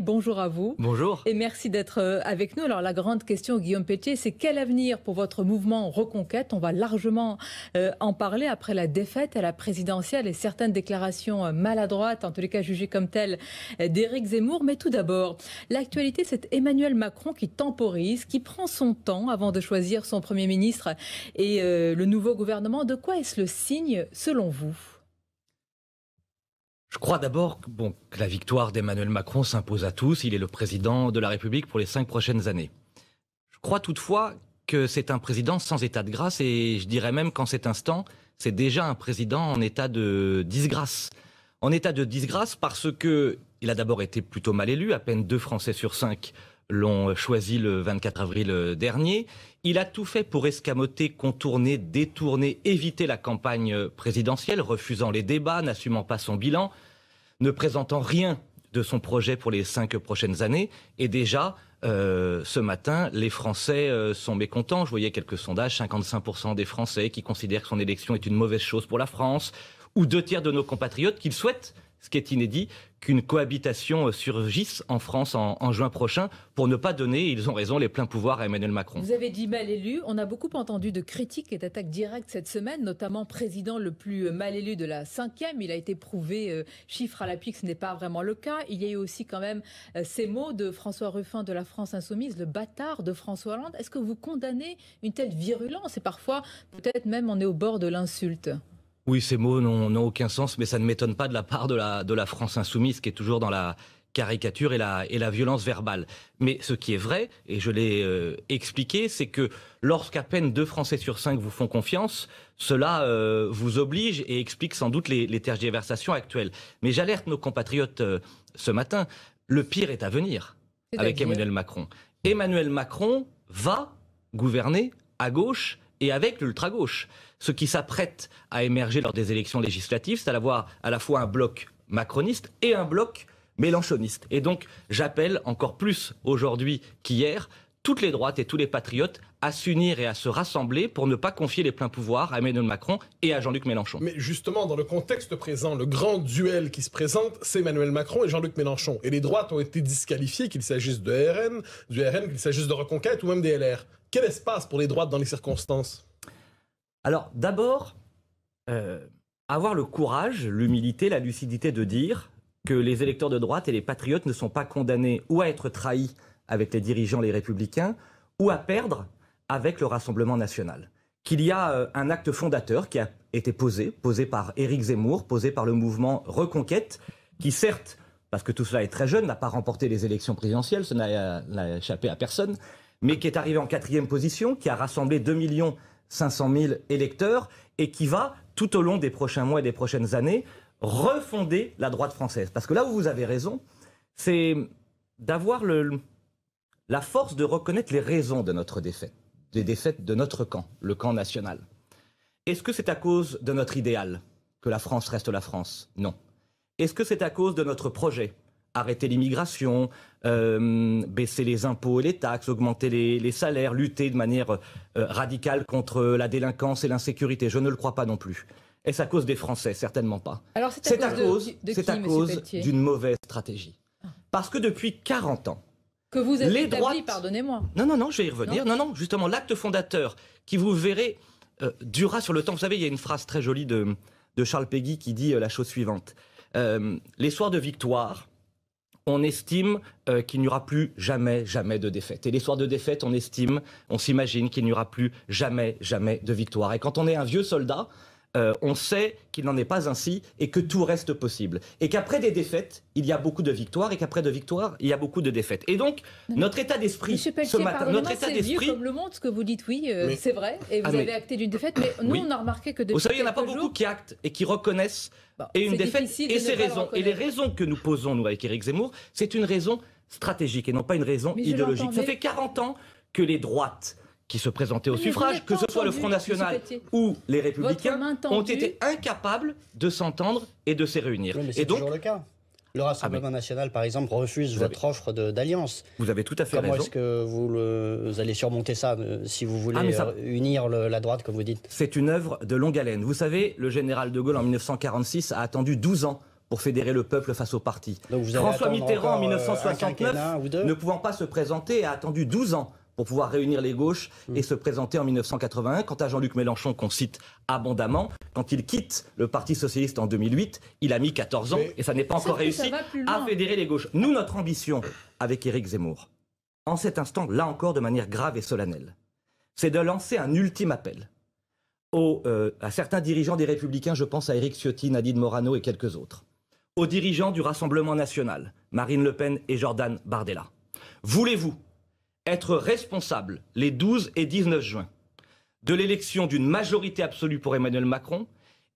bonjour à vous. Bonjour. Et merci d'être euh, avec nous. Alors la grande question, Guillaume Pétier, c'est quel avenir pour votre mouvement Reconquête On va largement euh, en parler après la défaite à la présidentielle et certaines déclarations euh, maladroites, en tous les cas jugées comme telles, d'Éric Zemmour. Mais tout d'abord, l'actualité, c'est Emmanuel Macron qui temporise, qui prend son temps avant de choisir son Premier ministre et le nouveau gouvernement. De quoi est-ce le signe selon vous je crois d'abord que, la victoire d'Emmanuel Macron s'impose à tous. Il est le président de la République pour les cinq prochaines années. Je crois toutefois que c'est un président sans état de grâce et je dirais même qu'en cet instant, c'est déjà un président en état de disgrâce. En état de disgrâce parce que il a d'abord été plutôt mal élu. À peine deux Français sur cinq l'ont choisi le 24 avril euh, dernier. Il a tout fait pour escamoter, contourner, détourner, éviter la campagne euh, présidentielle, refusant les débats, n'assumant pas son bilan, ne présentant rien de son projet pour les cinq prochaines années. Et déjà, euh, ce matin, les Français sont mécontents. Je voyais quelques sondages, 55% des Français qui considèrent que son élection est une mauvaise chose pour la France, ou deux tiers de nos compatriotes qui le souhaitent ce qui est inédit, qu'une cohabitation euh, surgisse en France en, juin prochain pour ne pas donner, ils ont raison, les pleins pouvoirs à Emmanuel Macron. Vous avez dit mal élu. On a beaucoup entendu de critiques et d'attaques directes cette semaine, notamment président le plus euh, mal élu de la cinquième. Il a été prouvé, euh, chiffre à l'appui, que ce n'est pas vraiment le cas. Il y a eu aussi quand même ces mots de François Ruffin de la France Insoumise, le bâtard de François Hollande. Est-ce que vous condamnez une telle virulence et parfois peut-être même on est au bord de l'insulte oui, ces mots n'ont aucun sens, mais ça ne m'étonne pas de la part de la, France insoumise qui est toujours dans la caricature et la, violence verbale. Mais ce qui est vrai, et je l'ai euh, expliqué, c'est que lorsqu'à peine deux Français sur cinq vous font confiance, cela euh, vous oblige et explique sans doute les, tergiversations actuelles. Mais j'alerte nos compatriotes euh, ce matin, le pire est à venir avec Emmanuel Macron. Emmanuel Macron va gouverner à gauche et avec l'ultra-gauche ce qui s'apprête à émerger lors des élections législatives, c'est à avoir à la fois un bloc macroniste et un bloc mélenchoniste. Et donc, j'appelle encore plus aujourd'hui qu'hier toutes les droites et tous les patriotes à s'unir et à se rassembler pour ne pas confier les pleins pouvoirs à Emmanuel Macron et à Jean-Luc Mélenchon. Mais justement, dans le contexte présent, le grand duel qui se présente, c'est Emmanuel Macron et Jean-Luc Mélenchon. Et les droites ont été disqualifiées, qu'il s'agisse de RN, du RN, qu'il s'agisse de Reconquête ou même des LR. Quel espace pour les droites dans les circonstances alors d'abord, euh, avoir le courage, l'humilité, la lucidité de dire que les électeurs de droite et les patriotes ne sont pas condamnés ou à être trahis avec les dirigeants, les républicains, ou à perdre avec le Rassemblement national. Qu'il y a euh, un acte fondateur qui a été posé, posé par Éric Zemmour, posé par le mouvement Reconquête, qui certes, parce que tout cela est très jeune, n'a pas remporté les élections présidentielles, ça euh, n'a échappé à personne, mais qui est arrivé en quatrième position, qui a rassemblé 2 millions 500 000 électeurs et qui va, tout au long des prochains mois et des prochaines années, refonder la droite française. Parce que là où vous avez raison, c'est d'avoir la force de reconnaître les raisons de notre défaite, des défaites de notre camp, le camp national. Est-ce que c'est à cause de notre idéal que la France reste la France Non. Est-ce que c'est à cause de notre projet arrêter l'immigration, euh, baisser les impôts et les taxes, augmenter les, salaires, lutter de manière euh, radicale contre la délinquance et l'insécurité. Je ne le crois pas non plus. Est-ce à cause des Français Certainement pas. c'est à, cause, d'une mauvaise stratégie. Ah. Parce que depuis 40 ans, que vous avez les droits. pardonnez-moi. Non, non, non, je vais y revenir. Non, non, justement, l'acte fondateur qui, vous verrez, euh, durera sur le temps. Vous savez, il y a une phrase très jolie de, de Charles Péguy qui dit la chose suivante. les soirs de victoire, on estime euh, qu'il n'y aura plus jamais, jamais de défaite. Et les soirs de défaite, on estime, on s'imagine qu'il n'y aura plus jamais, jamais de victoire. Et quand on est un vieux soldat, euh, on sait qu'il n'en est pas ainsi et que tout reste possible. Et qu'après des défaites, il y a beaucoup de victoires et qu'après de victoires, il y a beaucoup de défaites. Et donc, notre état d'esprit ce matin, notre état d'esprit. comme le monde, ce que vous dites, oui, euh, c'est vrai. Et vous ah, avez acté d'une défaite, mais nous, on a remarqué que depuis. Vous savez, il n'y en a pas beaucoup qui actent et qui reconnaissent et une défaite et ses raisons. Et les raisons que nous posons, nous, avec Éric Zemmour, c'est une raison stratégique et non pas une raison idéologique. Ça fait 40 ans que les droites qui se présentaient au suffrage, que ce soit le Front National ou les Républicains, ont été incapables de s'entendre et de se réunir. et toujours le cas. Le ah, Rassemblement national, par exemple, refuse votre offre d'alliance. Vous avez tout à fait raison. Comment est-ce que vous, allez surmonter ça euh, si vous voulez ah, euh, unir la droite, comme vous dites C'est une œuvre de longue haleine. Vous savez, le général de Gaulle, en 1946, a attendu 12 ans pour fédérer le peuple face au parti. François Mitterrand, en 1969, euh, ne pouvant pas se présenter, a attendu 12 ans pour pouvoir réunir les gauches et mm. se présenter en 1981. Quant à Jean-Luc Mélenchon, qu'on cite abondamment, quand il quitte le Parti socialiste en 2008, il a mis 14 ans, et ça n'est pas encore réussi, à fédérer les gauches. Nous, notre ambition avec Éric Zemmour, en cet instant, là encore de manière grave et solennelle, c'est de lancer un ultime appel euh, à certains dirigeants des Républicains, je pense à Éric Ciotti, Nadine Morano et quelques autres, aux dirigeants du Rassemblement national, Marine Le Pen et Jordan Bardella. Voulez-vous être responsable les 12 et 19 juin de l'élection d'une majorité absolue pour Emmanuel Macron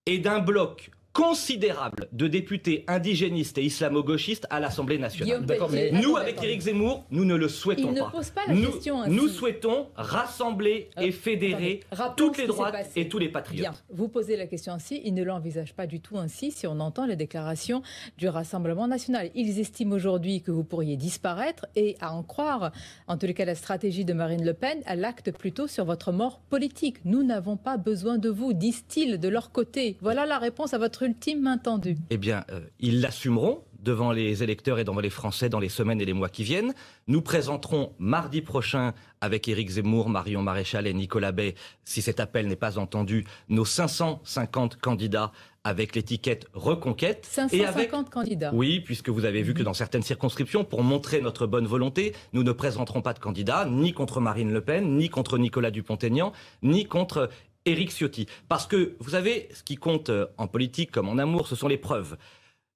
et d'un bloc considérable de députés indigénistes et islamo-gauchistes à l'Assemblée nationale. Nous, avec Éric Zemmour, nous ne le souhaitons ne pas. pas la nous, question nous souhaitons rassembler euh, et fédérer toutes les droites et tous les patriotes. Vous posez la question ainsi. Ils ne l'envisagent pas du tout ainsi si on entend les déclarations du Rassemblement national. Ils estiment aujourd'hui que vous pourriez disparaître et à en croire, en tous les cas, la stratégie de Marine Le Pen, elle acte plutôt sur votre mort politique. Nous n'avons pas besoin de vous, disent-ils de leur côté. Voilà la réponse à votre ultime tendue Eh bien, euh, ils l'assumeront devant les électeurs et devant les Français dans les semaines et les mois qui viennent. Nous présenterons mardi prochain avec Éric Zemmour, Marion Maréchal et Nicolas Bay, si cet appel n'est pas entendu, nos 550 candidats avec l'étiquette reconquête. 550 et avec... candidats. Oui, puisque vous avez vu que mhm. dans certaines circonscriptions, pour montrer notre bonne volonté, nous ne présenterons pas de candidats, ni contre Marine Le Pen, ni contre Nicolas Dupont-Aignan, ni contre Éric Ciotti. Parce que, vous savez, ce qui compte euh, en politique comme en amour, ce sont les preuves.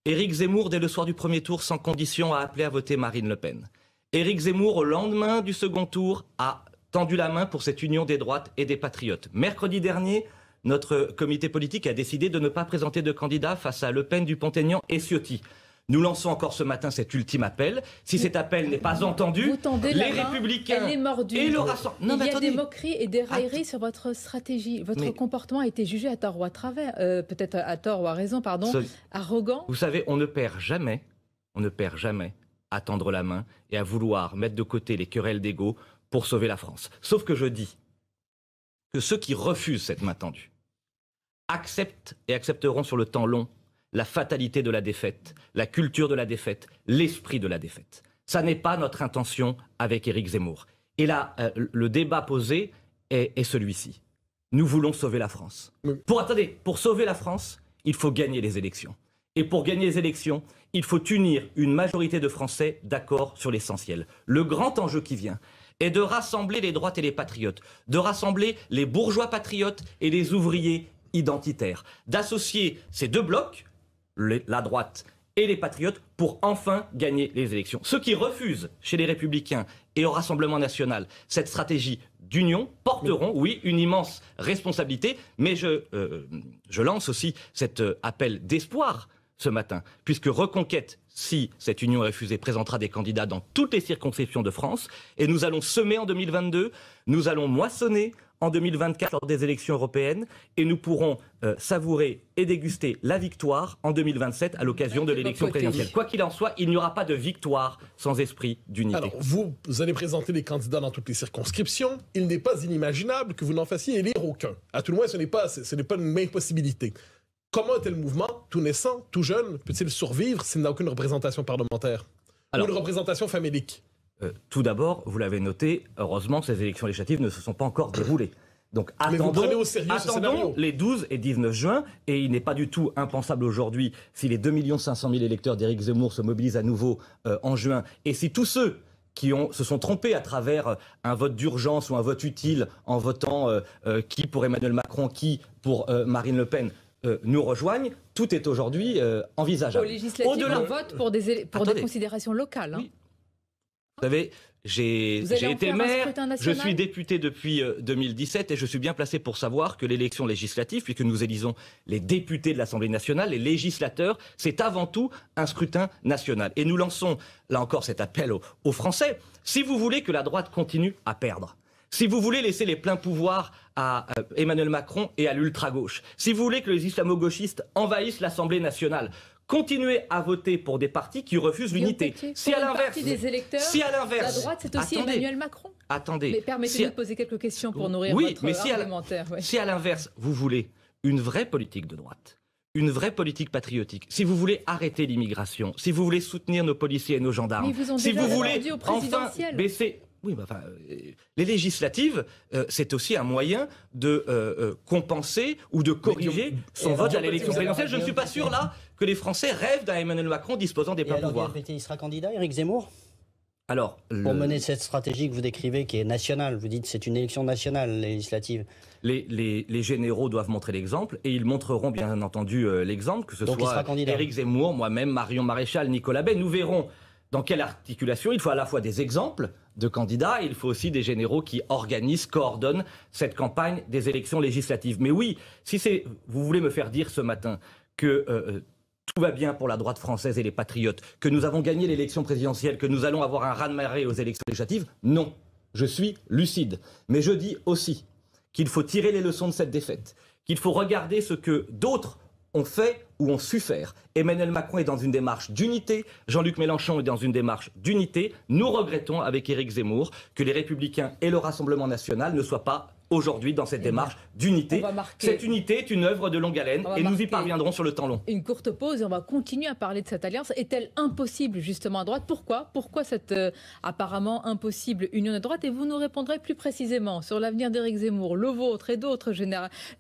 Éric Zemmour, dès le soir du premier tour, sans condition, a appelé à voter Marine Le Pen. Éric Zemmour, au lendemain du second tour, a tendu la main pour cette union des droites et des patriotes. Mercredi dernier, notre comité politique a décidé de ne pas présenter de candidat face à Le Pen, du aignan et Ciotti. Nous lançons encore ce matin cet ultime appel. Si cet appel n'est pas entendu, les Républicains et le Rassemblement... Il y a des moqueries et des railleries sur votre stratégie. Votre comportement a été jugé à tort ou à travers, euh, peut-être à tort ou à raison, pardon, arrogant. Vous savez, on ne perd jamais, on ne perd jamais à tendre la main et à vouloir mettre de côté les querelles d'ego pour sauver la France. Sauf que je dis que ceux qui refusent cette main tendue acceptent et accepteront sur le temps long la fatalité de la défaite, la culture de la défaite, l'esprit de la défaite. Ça n'est pas notre intention avec Éric Zemmour. Et là, euh, le débat posé est, celui-ci. Nous voulons sauver la France. Pour attendez, pour sauver la France, il faut gagner les élections. Et pour gagner les élections, il faut unir une majorité de Français d'accord sur l'essentiel. Le grand enjeu qui vient est de rassembler les droites et les patriotes, de rassembler les bourgeois patriotes et les ouvriers identitaires, d'associer ces deux blocs, la droite et les patriotes pour enfin gagner les élections. Ceux qui refusent chez les républicains et au Rassemblement national cette stratégie d'union porteront, oui, une immense responsabilité, mais je, euh, je lance aussi cet euh, appel d'espoir ce matin, puisque Reconquête, si cette union est refusée, présentera des candidats dans toutes les circonscriptions de France, et nous allons semer en 2022, nous allons moissonner, en 2024 lors des élections européennes et nous pourrons euh, savourer et déguster la victoire en 2027 à l'occasion de l'élection présidentielle. Quoi qu'il en soit, il n'y aura pas de victoire sans esprit d'unité. Alors, vous allez présenter des candidats dans toutes les circonscriptions. Il n'est pas inimaginable que vous n'en fassiez élire aucun. À tout le moins, ce n'est pas, ce n'est pas une impossibilité. Comment un tel mouvement, tout naissant, tout jeune, peut-il survivre s'il n'a aucune représentation parlementaire Alors, ou une représentation famélique euh, tout d'abord, vous l'avez noté, heureusement, ces élections législatives ne se sont pas encore déroulées. Donc attendons, les 12 et 19 juin, et il n'est pas du tout impensable aujourd'hui, si les 2 500 000 électeurs d'Éric Zemmour se mobilisent à nouveau euh, en juin, et si tous ceux qui se sont trompés à travers euh, un vote d'urgence ou un vote utile en votant qui pour Emmanuel Macron, qui pour Marine Le Pen, nous rejoignent, tout est aujourd'hui envisageable. Au delà on vote pour des, considérations locales. Hein. Vous savez, j'ai été maire, je suis député depuis 2017 euh, et je suis bien placé pour savoir que l'élection législative, puisque nous élisons les députés de l'Assemblée nationale, les législateurs, c'est avant tout un scrutin national. Et nous lançons, là encore, cet appel aux, Français. Si vous voulez que la droite continue à perdre, si vous voulez laisser les pleins pouvoirs à euh, Emmanuel Macron et à l'ultra-gauche, si vous voulez que les islamo-gauchistes envahissent l'Assemblée nationale, continuez à voter pour des partis qui refusent l'unité. Si à l'inverse, si à l'inverse, la droite, c'est aussi Emmanuel Macron. Attendez. Mais permettez moi de poser quelques questions pour nourrir oui, votre mais si argumentaire. À, Si à l'inverse, vous voulez une vraie politique de droite, une vraie politique patriotique, si vous voulez arrêter l'immigration, si vous voulez soutenir nos policiers et nos gendarmes, si vous voulez enfin baisser oui, enfin, euh, les législatives, euh, c'est aussi un moyen de euh, compenser ou de corriger son vote à l'élection présidentielle. Je ne suis pas sûr là que les Français rêvent d'un Emmanuel Macron disposant des pleins pouvoirs. Il sera candidat, Éric Zemmour alors, Pour mener cette stratégie que vous décrivez, qui est nationale, vous dites c'est une élection nationale législative. Les, généraux doivent montrer l'exemple et ils montreront bien entendu euh, l'exemple, que ce soit Éric Zemmour, moi-même, Marion Maréchal, Nicolas Bay. Nous verrons dans quelle articulation il faut à la fois des exemples de candidats, il faut aussi des généraux qui organisent, coordonnent cette campagne des élections législatives. Mais oui, si c'est, vous voulez me faire dire ce matin que euh, euh, tout va bien pour la droite française et les patriotes, que nous avons gagné l'élection présidentielle, que nous allons avoir un raz-de-marée aux élections législatives. Non, je suis lucide. Mais je dis aussi qu'il faut tirer les leçons de cette défaite, qu'il faut regarder ce que d'autres ont fait ou ont su faire. Emmanuel Macron est dans une démarche d'unité, Jean-Luc Mélenchon est dans une démarche d'unité. Nous regrettons avec Éric Zemmour que les Républicains et le Rassemblement national ne soient pas aujourd'hui dans cette eh démarche d'unité. Cette unité est une œuvre de longue haleine et nous y parviendrons sur le temps long. Une courte pause et on va continuer à parler de cette alliance. Est-elle impossible justement à droite Pourquoi Pourquoi cette euh, apparemment impossible union de droite Et vous nous répondrez plus précisément sur l'avenir d'Éric Zemmour, le vôtre et d'autres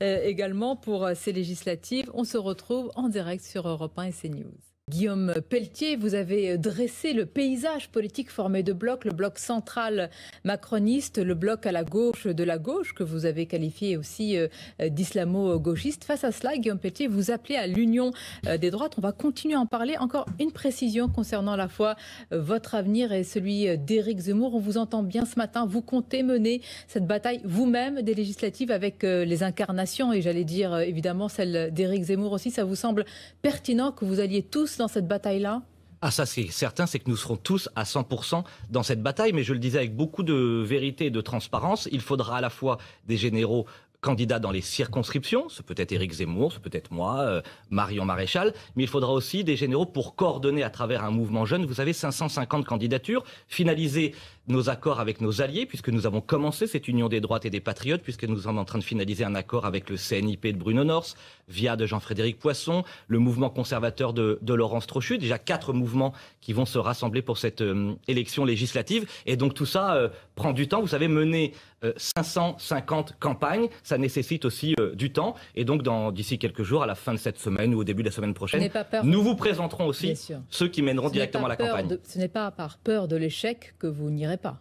euh, également pour euh, ces législatives. On se retrouve en direct sur Europe 1 et CNews. Guillaume Pelletier, vous avez dressé le paysage politique formé de blocs, le bloc central macroniste, le bloc à la gauche de la gauche, que vous avez qualifié aussi euh, euh, d'islamo-gauchiste. Face à cela, Guillaume Pelletier, vous appelez à l'union euh, des droites. On va continuer à en parler. Encore une précision concernant la fois votre avenir et celui d'Éric Zemmour. On vous entend bien ce matin. Vous comptez mener cette bataille vous-même des législatives avec les incarnations et j'allais dire évidemment celle d'Éric Zemmour aussi. Ça vous semble pertinent que vous alliez tous dans cette bataille-là ah ça c'est certain, c'est que nous serons tous à 100% dans cette bataille, mais je le disais avec beaucoup de vérité et de transparence, il faudra à la fois des généraux candidats dans les circonscriptions, ce peut être Éric Zemmour, ce peut être moi, euh, Marion Maréchal, mais il faudra aussi des généraux pour coordonner à travers un mouvement jeune, vous savez, 550 candidatures, finaliser nos accords avec nos alliés, puisque nous avons commencé cette union des droites et des patriotes, puisque nous sommes en train de finaliser un accord avec le CNIP de Bruno Norse, via de Jean-Frédéric Poisson, le mouvement conservateur de, Laurence Trochu, déjà quatre mouvements qui vont se rassembler pour cette euh, élection législative, et donc tout ça euh, prend du temps. Vous savez, mener 550 euh, campagnes, ça nécessite aussi euh, du temps. Et donc, d'ici quelques jours, à la fin de cette semaine ou au début de la semaine prochaine, nous vous présenterons aussi ceux qui mèneront directement la campagne. ce n'est pas par peur de l'échec que vous n'irez pas.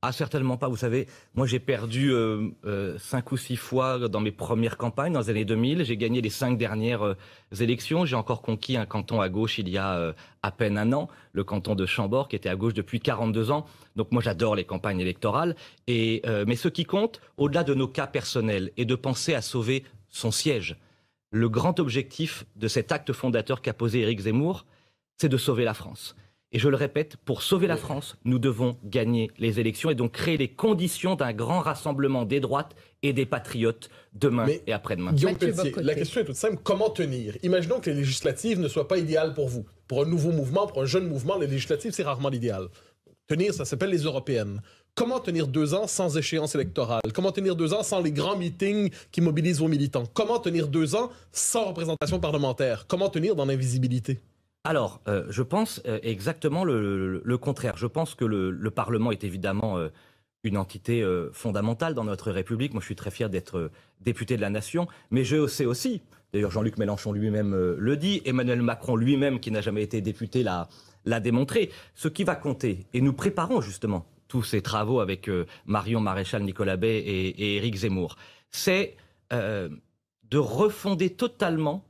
Ah, certainement pas. Vous savez, moi j'ai perdu euh, euh, cinq ou six fois dans mes premières campagnes dans les années 2000. J'ai gagné les cinq dernières euh, élections. J'ai encore conquis un canton à gauche il y a à peine un an, le canton de Chambord, qui était à gauche depuis 42 ans. Donc moi j'adore les campagnes électorales. Et, mais ce qui compte, au-delà de nos cas personnels, est de penser à sauver son siège. Le grand objectif de cet acte fondateur qu'a posé Éric Zemmour, c'est de sauver la France. Et je le répète, pour sauver la France, nous devons gagner les élections et donc créer les conditions d'un grand rassemblement des droites et des patriotes demain et après-demain. la question est toute simple. Comment tenir Imaginons que les législatives ne soient pas idéales pour vous. Pour un nouveau mouvement, pour un jeune mouvement, les législatives, c'est rarement l'idéal. Tenir, ça s'appelle les européennes. Comment tenir deux ans sans échéance électorale? Comment tenir deux ans sans les grands meetings qui mobilisent vos militants? Comment tenir deux ans sans représentation parlementaire? Comment tenir dans l'invisibilité? alors, euh, je pense euh, exactement le, contraire. Je pense que le, Parlement est évidemment euh, une entité fondamentale dans notre République. Moi, je suis très fier d'être député de la nation, mais je sais aussi, d'ailleurs Jean-Luc Mélenchon lui-même le dit, Emmanuel Macron lui-même, qui n'a jamais été député, l'a démontré, ce qui va compter. Et nous préparons justement tous ces travaux avec Marion Maréchal, Nicolas Bay et Éric Zemmour. C'est de refonder totalement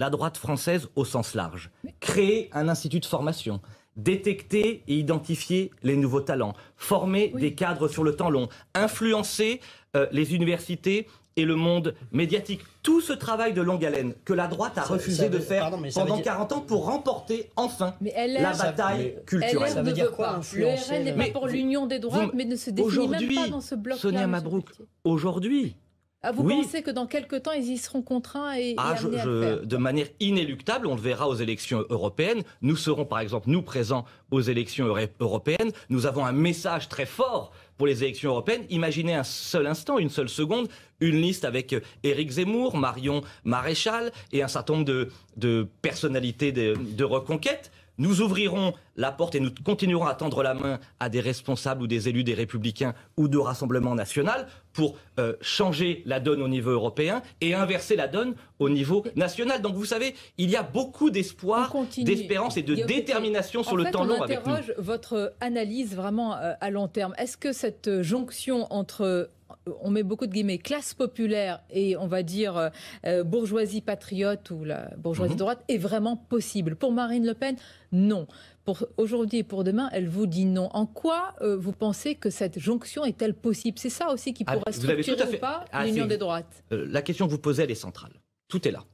la droite française au sens large. Créer un institut de formation, détecter et identifier les nouveaux talents, former des cadres sur le temps long, influencer euh, les universités et le monde médiatique. Tout ce travail de longue haleine que la droite a refusé de faire pendant 40 ans pour remporter enfin la bataille culturelle. ça veut dire quoi influencer n'est pas pour l'union des droits, mais ne se définit même pas dans ce bloc Sonia Mabrouk, aujourd'hui, ah, vous pensez que dans quelques temps, ils y seront contraints et, ah, de manière inéluctable, on le verra aux élections européennes. Nous serons, par exemple, nous présents aux élections européennes. Nous avons un message très fort pour les élections européennes. Imaginez un seul instant, une seule seconde, une liste avec euh, Éric Zemmour, Marion Maréchal et un certain nombre de, personnalités de Reconquête nous ouvrirons la porte et nous continuerons à tendre la main à des responsables ou des élus des Républicains ou de Rassemblement National pour euh, changer la donne au niveau européen et inverser la donne au niveau national. Donc vous savez, il y a beaucoup d'espoir, d'espérance et de détermination sur le temps long. interroge votre analyse vraiment euh, à long terme. Est-ce que cette euh, jonction entre euh, on met beaucoup de guillemets, classe populaire et on va dire euh, euh, bourgeoisie patriote ou la bourgeoisie mhm. droite est vraiment possible. Pour Marine Le Pen, non. Pour aujourd'hui et pour demain, elle vous dit non. En quoi vous pensez que cette jonction est-elle possible C'est ça aussi qui ah, pourrait structurer ou pas ah, l'union des droites. la question que vous posez, elle est centrale. Tout est là.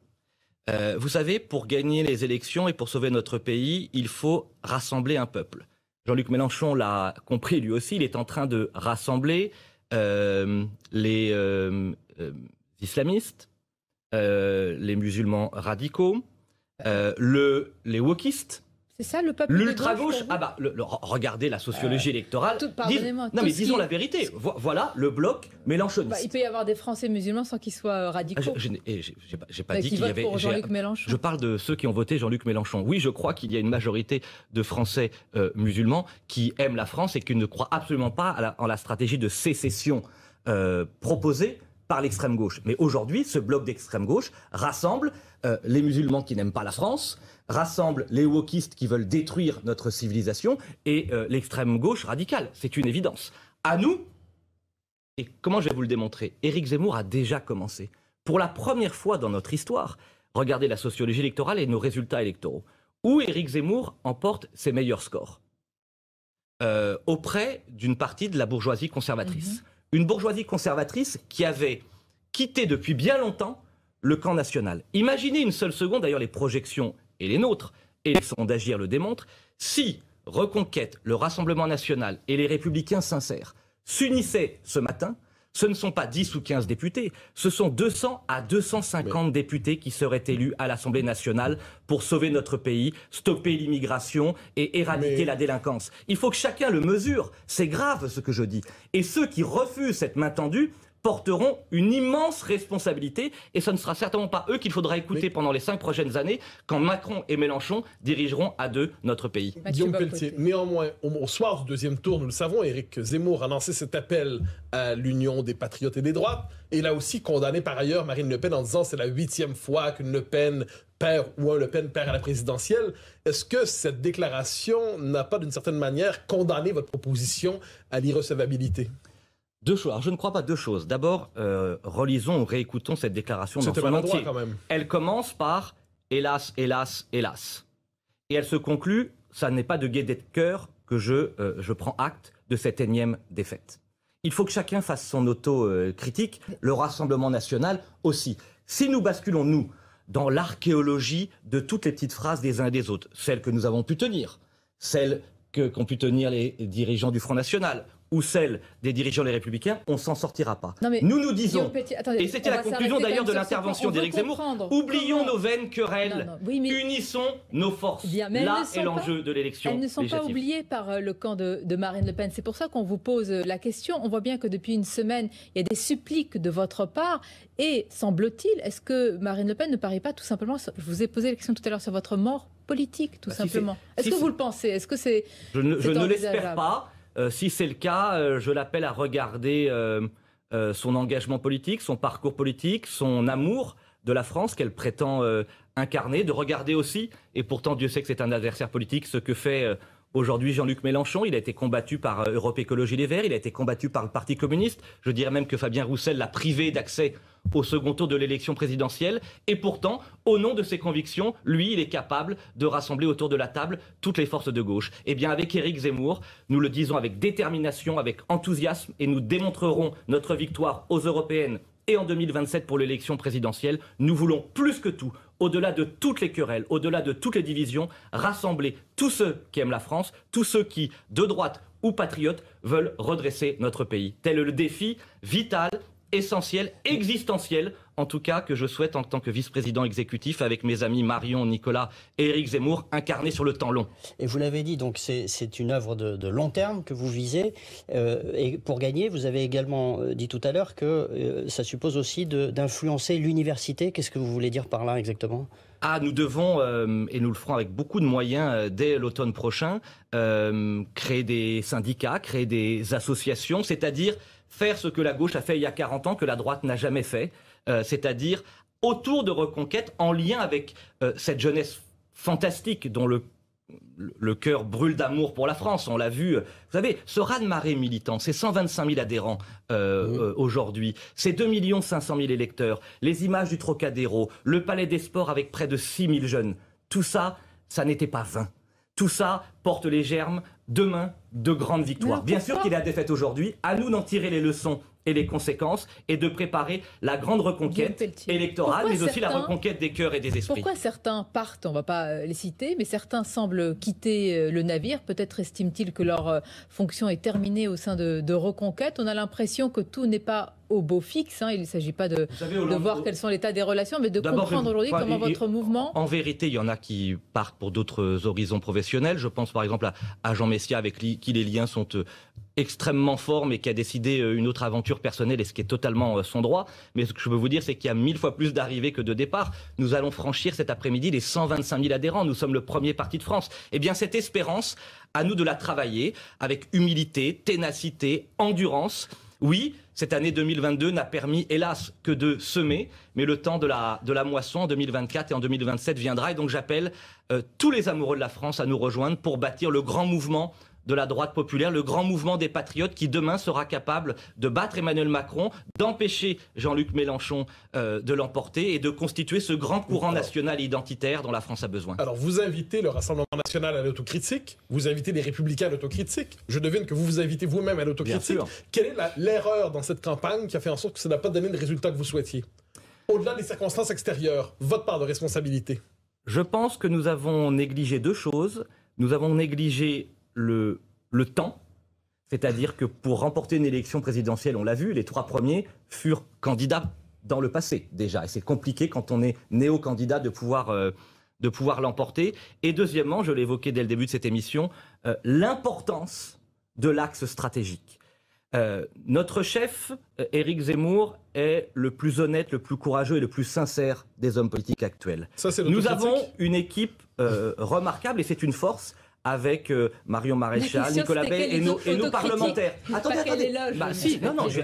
vous savez, pour gagner les élections et pour sauver notre pays, il faut rassembler un peuple. Jean-Luc Mélenchon l'a compris lui aussi, il est en train de rassembler euh, les euh, euh, islamistes, les musulmans radicaux, les wokistes, c'est ça le peuple. L'ultra-gauche, ah bah, regardez la sociologie euh, électorale. non, mais disons la vérité. voilà le bloc bah, Mélenchon. il peut y avoir des Français musulmans sans qu'ils soient radicaux. je, pas, dit qu'il y avait. Pour Jean-Luc Mélenchon. Je parle de ceux qui ont voté Jean-Luc Mélenchon. Oui, je crois qu'il y a une majorité de Français euh, musulmans qui aiment la France et qui ne croient absolument pas en la stratégie de sécession euh, proposée par l'extrême gauche. Mais aujourd'hui, ce bloc d'extrême gauche rassemble euh, les musulmans qui n'aiment pas la France, rassemble les wokistes qui veulent détruire notre civilisation et euh, l'extrême gauche radicale. C'est une évidence. À nous, et comment je vais vous le démontrer Éric Zemmour a déjà commencé. Pour la première fois dans notre histoire, regardez la sociologie électorale et nos résultats électoraux, où Éric Zemmour emporte ses meilleurs scores. Euh, auprès d'une partie de la bourgeoisie conservatrice. Mhm une bourgeoisie conservatrice qui avait quitté depuis bien longtemps le camp national. Imaginez une seule seconde, d'ailleurs les projections et les nôtres, et les d'agir le démontrent, si Reconquête, le Rassemblement national et les républicains sincères s'unissaient ce matin, ce ne sont pas 10 ou 15 députés, ce sont 200 à 250 députés qui seraient élus à l'Assemblée nationale pour sauver notre pays, stopper l'immigration et éradiquer la délinquance. Il faut que chacun le mesure. C'est grave ce que je dis. Et ceux qui refusent cette main tendue, porteront une immense responsabilité et ce ne sera certainement pas eux qu'il faudra écouter pendant les cinq prochaines années quand Macron et Mélenchon dirigeront à deux notre pays. Guillaume Pelletier, néanmoins, au soir du deuxième tour, nous le savons, Éric Zemmour a lancé cet appel à l'union des patriotes et des droites et là aussi condamné par ailleurs Marine Le Pen en disant c'est la huitième fois qu'une Le Pen perd ou un Le Pen perd à la présidentielle. Est-ce que cette déclaration n'a pas d'une certaine manière condamné votre proposition à l'irrecevabilité? Deux choses. je ne crois pas deux choses. D'abord, euh, relisons ou réécoutons cette déclaration dans son entier. quand même. Elle commence par hélas, hélas, hélas. Et elle se conclut, ça n'est pas de gaieté de cœur que je, euh, je prends acte de cette énième défaite. Il faut que chacun fasse son auto-critique, le Rassemblement national aussi. Si nous basculons, nous, dans l'archéologie de toutes les petites phrases des uns et des autres, celles que nous avons pu tenir, celles qu'ont pu tenir les dirigeants du Front National, ou celle des dirigeants les Républicains, on s'en sortira pas. nous nous disons, et c'était la conclusion d'ailleurs de l'intervention d'Éric Zemmour, oublions nos vaines querelles, unissons nos forces. Eh Là est l'enjeu de l'élection. Elles ne sont pas oubliées par euh, le camp de, Marine Le Pen. C'est pour ça qu'on vous pose euh, la question. On voit bien que depuis une semaine, il y a des suppliques de votre part. Et semble-t-il, est-ce que Marine Le Pen ne parie pas tout simplement, je vous ai posé la question tout à l'heure sur votre mort politique, tout bah, simplement. Est-ce que vous le pensez Est-ce que c'est... Je ne, ne l'espère pas. Euh, si c'est le cas, euh, je l'appelle à regarder euh, son engagement politique, son parcours politique, son amour de la France qu'elle prétend incarner, de regarder aussi, et pourtant Dieu sait que c'est un adversaire politique, ce que fait Aujourd'hui, Jean-Luc Mélenchon, il a été combattu par euh, Europe Écologie Les Verts, il a été combattu par le Parti communiste. Je dirais même que Fabien Roussel l'a privé d'accès au second tour de l'élection présidentielle. Et pourtant, au nom de ses convictions, lui, il est capable de rassembler autour de la table toutes les forces de gauche. Et eh bien, avec Éric Zemmour, nous le disons avec détermination, avec enthousiasme, et nous démontrerons notre victoire aux européennes et en 2027 pour l'élection présidentielle. Nous voulons plus que tout au-delà de toutes les querelles, au-delà de toutes les divisions, rassembler tous ceux qui aiment la France, tous ceux qui, de droite ou patriotes, veulent redresser notre pays. Tel est le défi vital, essentiel, existentiel en tout cas, que je souhaite en tant que vice-président exécutif avec mes amis Marion, Nicolas et Éric Zemmour, incarner sur le temps long. Et vous l'avez dit, donc c'est une œuvre de, long terme que vous visez. Euh, et pour gagner, vous avez également euh, dit tout à l'heure que euh, ça suppose aussi d'influencer l'université. Qu'est-ce que vous voulez dire par là exactement ah, nous devons, et nous le ferons avec beaucoup de moyens dès l'automne prochain, créer des syndicats, créer des associations, c'est-à-dire faire ce que la gauche a fait il y a 40 ans, que la droite n'a jamais fait, euh, c'est-à-dire autour de Reconquête, en lien avec euh, cette jeunesse fantastique dont le cœur brûle d'amour pour la France, on l'a vu. Euh, vous savez, ce raz-de-marée militant, c'est 125 000 adhérents aujourd'hui, c'est 2 500 000 électeurs, les images du Trocadéro, le Palais des Sports avec près de 6 000 jeunes. Tout ça, ça n'était pas vain. Tout ça porte les germes demain de grandes victoires. Bien sûr qu'il a défait aujourd'hui, à nous d'en tirer les leçons et les conséquences et de préparer la grande reconquête électorale, mais aussi la reconquête des cœurs et des esprits. Pourquoi certains partent On ne va pas euh, les citer, mais certains semblent quitter euh, le navire. Peut-être estiment-ils que leur euh, fonction est terminée au sein de, de Reconquête. On a l'impression que tout n'est pas au beau fixe. Hein. Il ne s'agit pas de, de voir euh, quels sont l'état des relations, mais de comprendre aujourd'hui comment votre mouvement. En vérité, il y en a qui partent pour d'autres horizons professionnels. Je pense par exemple à, Jean Messia, avec qui les liens sont euh, extrêmement forts, mais qui a décidé euh, une autre aventure personnelle, et ce qui est totalement son droit. Mais ce que je peux vous dire, c'est qu'il y a mille fois plus d'arrivées que de départs. Nous allons franchir cet après-midi les 125 000 adhérents. Nous sommes le premier parti de France. Eh bien, cette espérance, à nous de la travailler avec humilité, ténacité, endurance. Oui, cette année 2022 n'a permis, hélas, que de semer, mais le temps de la, de la moisson en 2024 et en 2027 viendra. Et donc j'appelle euh, tous les amoureux de la France à nous rejoindre pour bâtir le grand mouvement de la droite populaire, le grand mouvement des patriotes qui demain sera capable de battre Emmanuel Macron, d'empêcher Jean-Luc Mélenchon euh, de l'emporter et de constituer ce grand courant national identitaire dont la France a besoin. Alors vous invitez le Rassemblement national à l'autocritique, vous invitez les républicains à l'autocritique, je devine que vous vous invitez vous-même à l'autocritique. Quelle est l'erreur dans cette campagne qui a fait en sorte que ça n'a pas donné le résultat que vous souhaitiez Au-delà des circonstances extérieures, votre part de responsabilité Je pense que nous avons négligé deux choses. Nous avons négligé le, temps. C'est-à-dire que pour remporter une élection présidentielle, on l'a vu, les trois premiers furent candidats dans le passé déjà. Et c'est compliqué quand on est néo-candidat de pouvoir, euh, pouvoir l'emporter. Et deuxièmement, je l'évoquais dès le début de cette émission, euh, l'importance de l'axe stratégique. Euh, notre chef, Éric Zemmour, est le plus honnête, le plus courageux et le plus sincère des hommes politiques actuels. Nous avons une équipe remarquable et c'est une force avec euh, Marion Maréchal, Nicolas Bay et, nos, parlementaires. Attendez, attendez. Bah, non, non, je,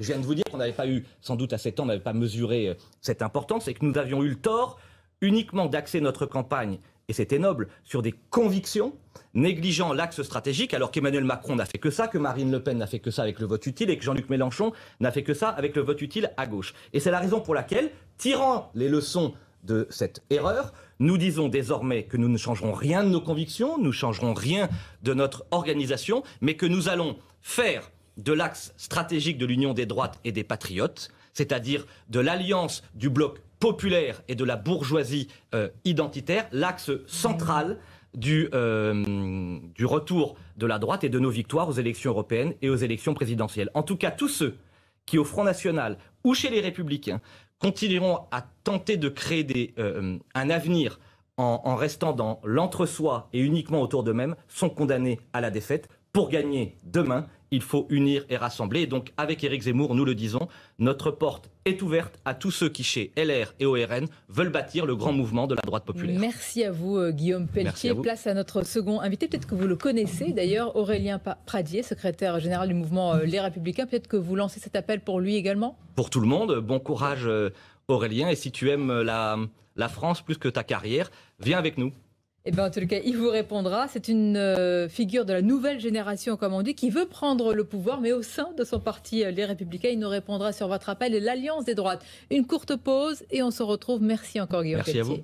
viens de vous dire qu'on n'avait pas eu, sans doute à 7 ans, on n'avait pas mesuré euh, cette importance et que nous avions eu le tort uniquement d'axer notre campagne, et c'était noble, sur des convictions négligeant l'axe stratégique, alors qu'Emmanuel Macron n'a fait que ça, que Marine Le Pen n'a fait que ça avec le vote utile, et que Jean-Luc Mélenchon n'a fait que ça avec le vote utile à gauche. Et c'est la raison pour laquelle, tirant les leçons de cette erreur. Nous disons désormais que nous ne changerons rien de nos convictions, nous ne changerons rien de notre organisation, mais que nous allons faire de l'axe stratégique de l'union des droites et des patriotes, c'est-à-dire de l'alliance du bloc populaire et de la bourgeoisie euh, identitaire, l'axe central du, euh, du retour de la droite et de nos victoires aux élections européennes et aux élections présidentielles. En tout cas, tous ceux qui, au Front National ou chez les Républicains, continueront à tenter de créer euh, euh, un avenir en, en restant dans l'entre-soi et uniquement autour d'eux-mêmes sont condamnés à la défaite pour gagner demain il faut unir et rassembler. Et donc, avec Éric Zemmour, nous le disons, notre porte est ouverte à tous ceux qui, chez LR et ORN, veulent bâtir le grand mouvement de la droite populaire. Merci à vous, euh, Guillaume Pelletier. Place à notre second invité. Peut-être que vous le connaissez d'ailleurs, Aurélien Pradier, secrétaire général du mouvement euh, Les Républicains. Peut-être que vous lancez cet appel pour lui également Pour tout le monde. Bon courage, euh, Aurélien. Et si tu aimes la France plus que ta carrière, viens avec nous. Eh bien, en tout cas, il vous répondra. C'est une euh, figure de la nouvelle génération, comme on dit, qui veut prendre le pouvoir, mais au sein de son parti, euh, les Républicains. Il nous répondra sur votre appel et l'Alliance des droites. Une courte pause et on se retrouve. Merci encore, Guillaume. Merci à vous.